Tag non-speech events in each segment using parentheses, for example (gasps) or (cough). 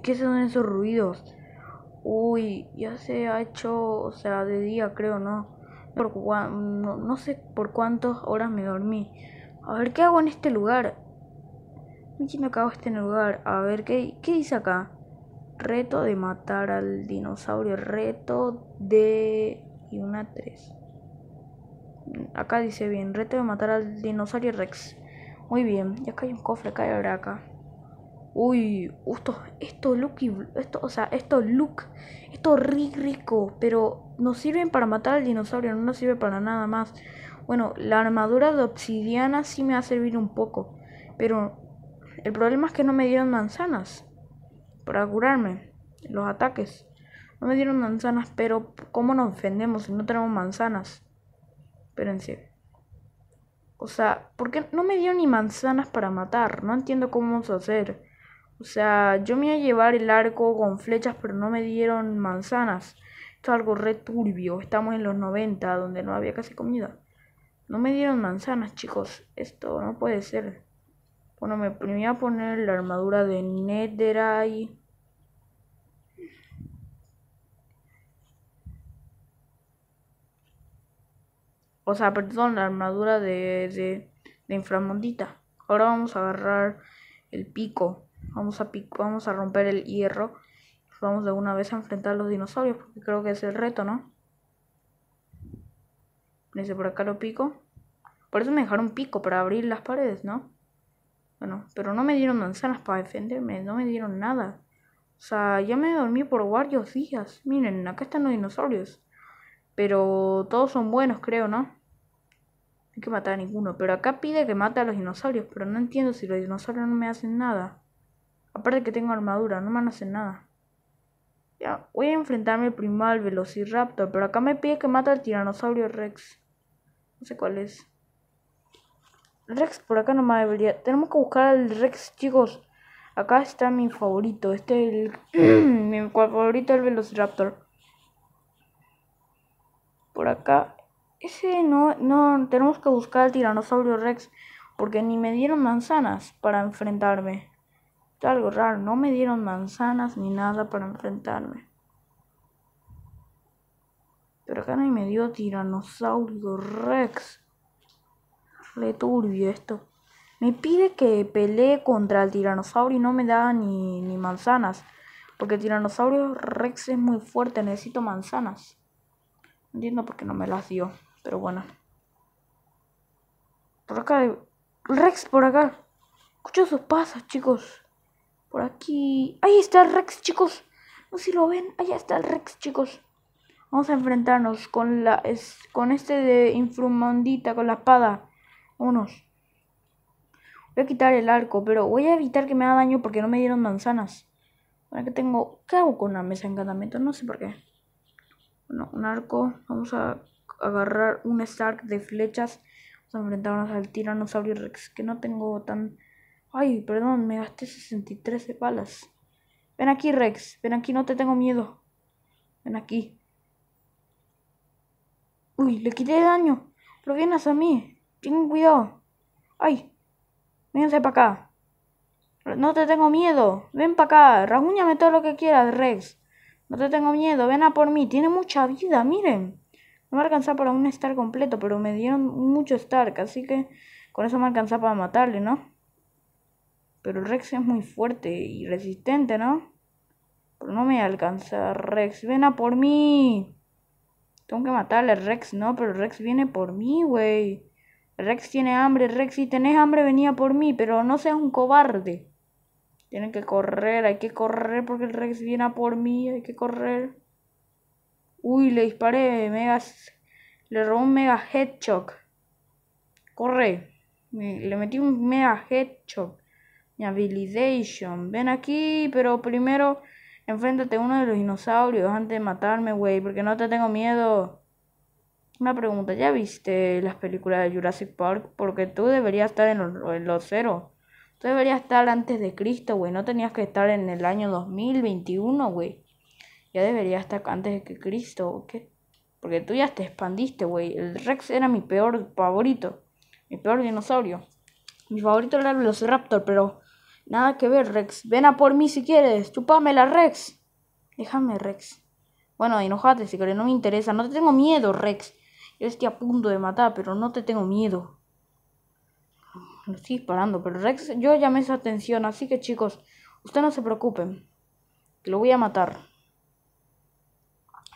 ¿qué son esos ruidos? Uy, ya se ha hecho, o sea, de día creo, ¿no? Por no, sé por cuántas horas me dormí. A ver, ¿qué hago en este lugar? ¿Qué me acabo este lugar? A ver, ¿qué, ¿qué dice acá? Reto de matar al dinosaurio. Reto de... Y una tres Acá dice bien. Reto de matar al dinosaurio Rex. Muy bien. ya acá hay un cofre. cae ahora acá. Uy, esto, esto y esto, o sea, esto Look, esto rico, rico, pero no sirven para matar al dinosaurio, no nos sirve para nada más. Bueno, la armadura de obsidiana sí me va a servir un poco, pero el problema es que no me dieron manzanas para curarme los ataques. No me dieron manzanas, pero ¿cómo nos defendemos si no tenemos manzanas? Espérense. O sea, ¿por qué no me dieron ni manzanas para matar? No entiendo cómo vamos a hacer. O sea, yo me iba a llevar el arco con flechas, pero no me dieron manzanas. Esto es algo re turbio. Estamos en los 90, donde no había casi comida. No me dieron manzanas, chicos. Esto no puede ser. Bueno, me voy a poner la armadura de Netherite. O sea, perdón, la armadura de, de, de inframondita. Ahora vamos a agarrar el pico. Vamos a, vamos a romper el hierro. Pues vamos de una vez a enfrentar los dinosaurios, porque creo que es el reto, ¿no? Dice, por acá lo pico. Por eso me dejaron pico, para abrir las paredes, ¿no? Bueno, pero no me dieron manzanas para defenderme, no me dieron nada. O sea, ya me dormí por varios días. Miren, acá están los dinosaurios. Pero todos son buenos, creo, ¿no? Hay que matar a ninguno. Pero acá pide que mate a los dinosaurios, pero no entiendo si los dinosaurios no me hacen nada. Aparte que tengo armadura, no me van hacer nada. Ya, voy a enfrentarme primero al Velociraptor, pero acá me pide que mate al Tiranosaurio Rex. No sé cuál es. Rex por acá no me debería. Tenemos que buscar al Rex, chicos. Acá está mi favorito. Este es el... (clears throat) mi favorito el Velociraptor. Por acá. Ese no, no, tenemos que buscar al Tiranosaurio Rex. Porque ni me dieron manzanas para enfrentarme algo raro, no me dieron manzanas ni nada para enfrentarme. Pero acá nadie me dio tiranosaurio rex. Le turbio esto. Me pide que pelee contra el tiranosaurio y no me da ni, manzanas. Porque tiranosaurio rex es muy fuerte, necesito manzanas. entiendo por qué no me las dio, pero bueno. Por acá, Rex por acá. Escucho sus pasas, chicos. Por aquí. Ahí está el Rex, chicos. No si lo ven. ahí está el Rex, chicos. Vamos a enfrentarnos con la es, con este de Infrumondita, con la espada. Vámonos. Voy a quitar el arco, pero voy a evitar que me haga daño porque no me dieron manzanas. Ahora que tengo... ¿Qué hago con la mesa de encantamiento? No sé por qué. Bueno, un arco. Vamos a agarrar un Stark de flechas. Vamos a enfrentarnos al Tiranosaurio Rex, que no tengo tan... Ay, perdón, me gasté 63 de balas. Ven aquí, Rex. Ven aquí, no te tengo miedo. Ven aquí. Uy, le quité daño. Pero vienes a mí. Ten cuidado. Ay, venganse para acá. No te tengo miedo. Ven para acá. Rasguñame todo lo que quieras, Rex. No te tengo miedo. Ven a por mí. Tiene mucha vida, miren. No me alcanzaba para un estar completo, pero me dieron mucho Stark. así que con eso me alcanzaba para matarle, ¿no? Pero Rex es muy fuerte y resistente, ¿no? Pero no me alcanza Rex. Ven a por mí. Tengo que matarle Rex, ¿no? Pero el Rex viene por mí, güey. Rex tiene hambre. Rex, si tenés hambre, venía por mí. Pero no seas un cobarde. Tienen que correr. Hay que correr porque el Rex viene a por mí. Hay que correr. Uy, le disparé. Megas. Le robó un mega headshot. Corre. le metí un mega headshot habilitation Ven aquí, pero primero enfréntate a uno de los dinosaurios antes de matarme, güey, porque no te tengo miedo. Una pregunta, ¿ya viste las películas de Jurassic Park? Porque tú deberías estar en los, cero. Tú deberías estar antes de Cristo, güey. No tenías que estar en el año 2021, güey. Ya deberías estar antes de que Cristo, ¿ok? Porque tú ya te expandiste, güey. El Rex era mi peor favorito. Mi peor dinosaurio. Mi favorito era el raptor, pero Nada que ver, Rex. Ven a por mí si quieres. la Rex. Déjame, Rex. Bueno, enojate si querés, no me interesa. No te tengo miedo, Rex. Yo estoy a punto de matar, pero no te tengo miedo. Lo estoy disparando, pero Rex, yo llamé su atención, así que chicos, ustedes no se preocupen. Que lo voy a matar.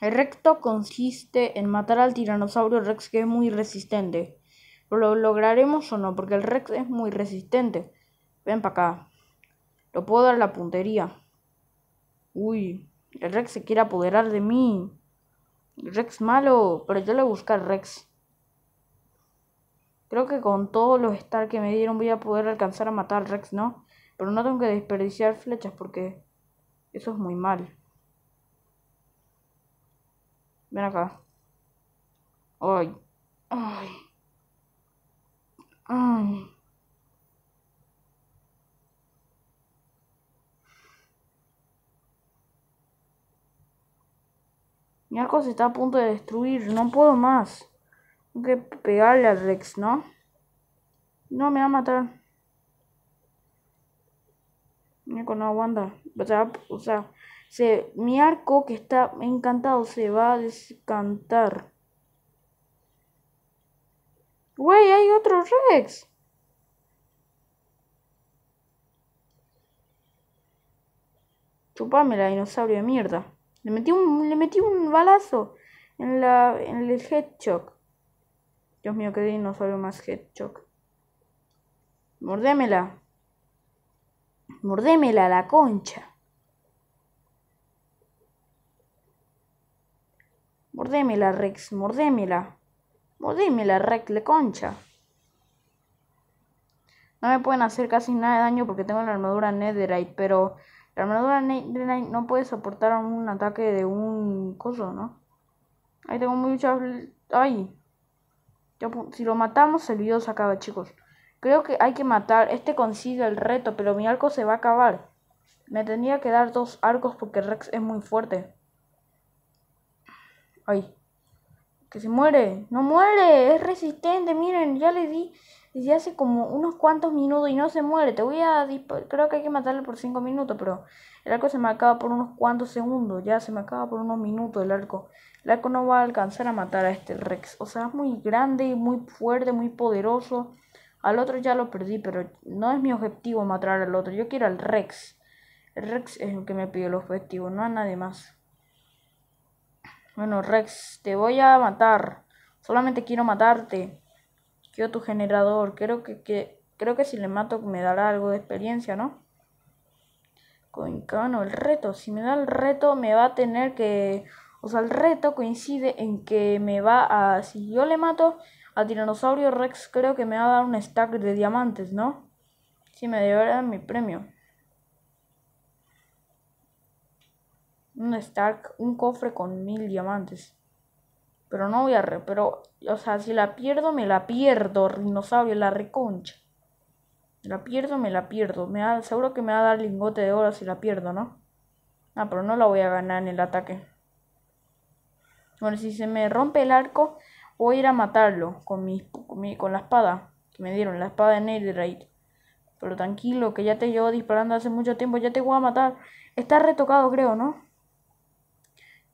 El recto consiste en matar al tiranosaurio Rex que es muy resistente. lo lograremos o no, porque el Rex es muy resistente. Ven para acá. Lo puedo dar la puntería. Uy, el Rex se quiere apoderar de mí. Rex malo, pero yo le buscar al Rex. Creo que con todos los Star que me dieron voy a poder alcanzar a matar al Rex, ¿no? Pero no tengo que desperdiciar flechas porque eso es muy mal. Ven acá. Ay. Ay. Ay. Mi arco se está a punto de destruir. No puedo más. Tengo que pegarle al Rex, ¿no? No, me va a matar. Mi arco no aguanta. O sea, se, mi arco que está encantado se va a descantar. Güey, hay otro Rex. Chupame la dinosaurio de mierda. Le metí un, le metí un balazo en, la, en el headshot. Dios mío, que no dinosaurio más headshot. Mordémela. Mordémela la concha. Mordémela, Rex, mordémela. Mordémela, Rex, la concha. No me pueden hacer casi nada de daño porque tengo la armadura Netherite, pero la armadura de Night no puede soportar un ataque de un coso, ¿no? Ahí tengo muchas... ¡Ay! si lo matamos, el video se acaba, chicos. Creo que hay que matar. Este consigue el reto, pero mi arco se va a acabar. Me tendría que dar dos arcos porque Rex es muy fuerte. ¡Ay! ¡Que se muere! ¡No muere! ¡Es resistente! Miren, ya le di... Ya hace como unos cuantos minutos y no se muere. Te voy a creo que hay que matarle por 5 minutos, pero el arco se me acaba por unos cuantos segundos, ya se me acaba por unos minutos el arco. El arco no va a alcanzar a matar a este Rex, o sea, es muy grande, muy fuerte, muy poderoso. Al otro ya lo perdí, pero no es mi objetivo matar al otro, yo quiero al Rex. El Rex es el que me pide el objetivo, no a nadie más. Bueno, Rex, te voy a matar. Solamente quiero matarte. Quiero tu generador. Creo que, creo que si le mato me dará algo de experiencia, ¿no? Coincano, el reto. Si me da el reto, me va a tener que. O sea, el reto coincide en que me va a. Si yo le mato a Tiranosaurio Rex, creo que me va a dar un stack de diamantes, ¿no? Si me dar mi premio. Un stack, un cofre con mil diamantes. Pero no voy a... Re, pero, o sea, si la pierdo, me la pierdo, rinosaurio, la reconcha. La pierdo, me la pierdo. Me seguro que me va a dar lingote de oro si la pierdo, ¿no? Ah, pero no la voy a ganar en el ataque. Bueno, si se me rompe el arco, voy a ir a matarlo con, mi, con, la espada que me dieron, la espada de Netherite. Pero tranquilo, que ya te llevo disparando hace mucho tiempo, ya te voy a matar. Está retocado, creo, ¿no?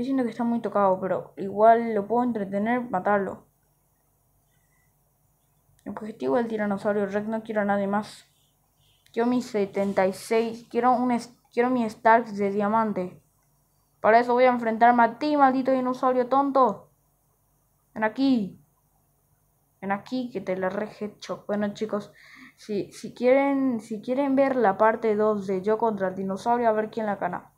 Yo siento que está muy tocado, pero igual lo puedo entretener, matarlo. El objetivo del tiranosaurio Rex no quiero a nadie más. Quiero mi 76, quiero, un, quiero mi Starks de diamante. Para eso voy a enfrentarme a ti, maldito dinosaurio tonto. Ven aquí. Ven aquí que te la rejecho. Bueno chicos, si, si, quieren, si quieren ver la parte 2 de Yo contra el dinosaurio, a ver quién la gana.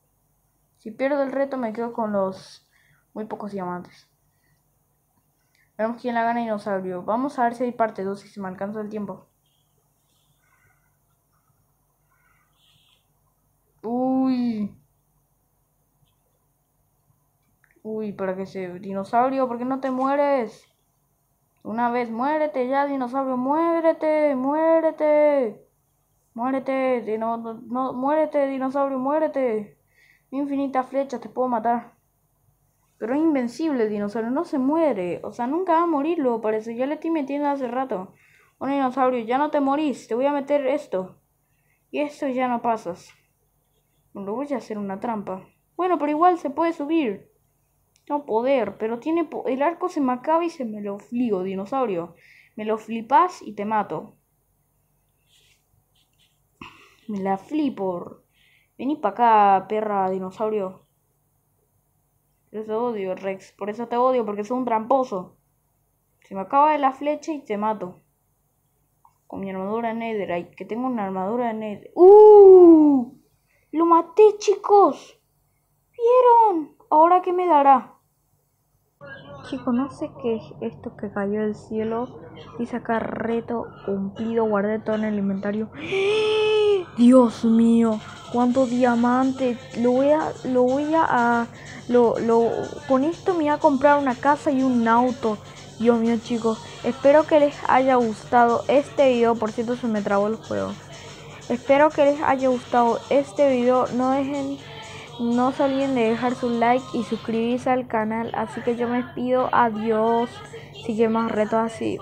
Si pierdo el reto me quedo con los muy pocos diamantes. Veremos quién la gana dinosaurio. Vamos a ver si hay parte 2 y se me alcanza el tiempo. Uy. Uy, para que se... Dinosaurio, ¿por qué no te mueres? Una vez, muérete ya, dinosaurio, muérete, muérete. Muérete, dinosaurio. no, muérete, dinosaurio, muérete infinitas flechas, te puedo matar. Pero es invencible dinosaurio, no se muere. O sea, nunca va a morir, luego parece. Ya le estoy metiendo hace rato. Un dinosaurio, ya no te morís, te voy a meter esto. Y esto ya no pasas. Lo voy a hacer una trampa. Bueno, pero igual se puede subir. No poder, pero tiene... el arco se me acaba y se me lo fligo, dinosaurio. Me lo flipas y te mato. Me la flipo. Vení para acá, perra, dinosaurio. Yo te odio, Rex. Por eso te odio, porque soy un tramposo. Se me acaba de la flecha y te mato. Con mi armadura Netherite, que tengo una armadura Nether. ¡Uh! ¡Lo maté, chicos! ¿Vieron? ¿Ahora qué me dará? Chicos, no sé qué es esto que cayó del cielo. Y sacar reto cumplido, guardé todo en el inventario. (gasps) ¡Dios mío! cuánto diamante, lo voy a, lo voy a, lo, con esto me voy a comprar una casa y un auto. Dios mío chicos, espero que les haya gustado este video, por cierto se me trabó el juego. Espero que les haya gustado este video, no dejen, no se olviden de dejar su like y suscribirse al canal, así que yo me pido adiós, sigue más retos así.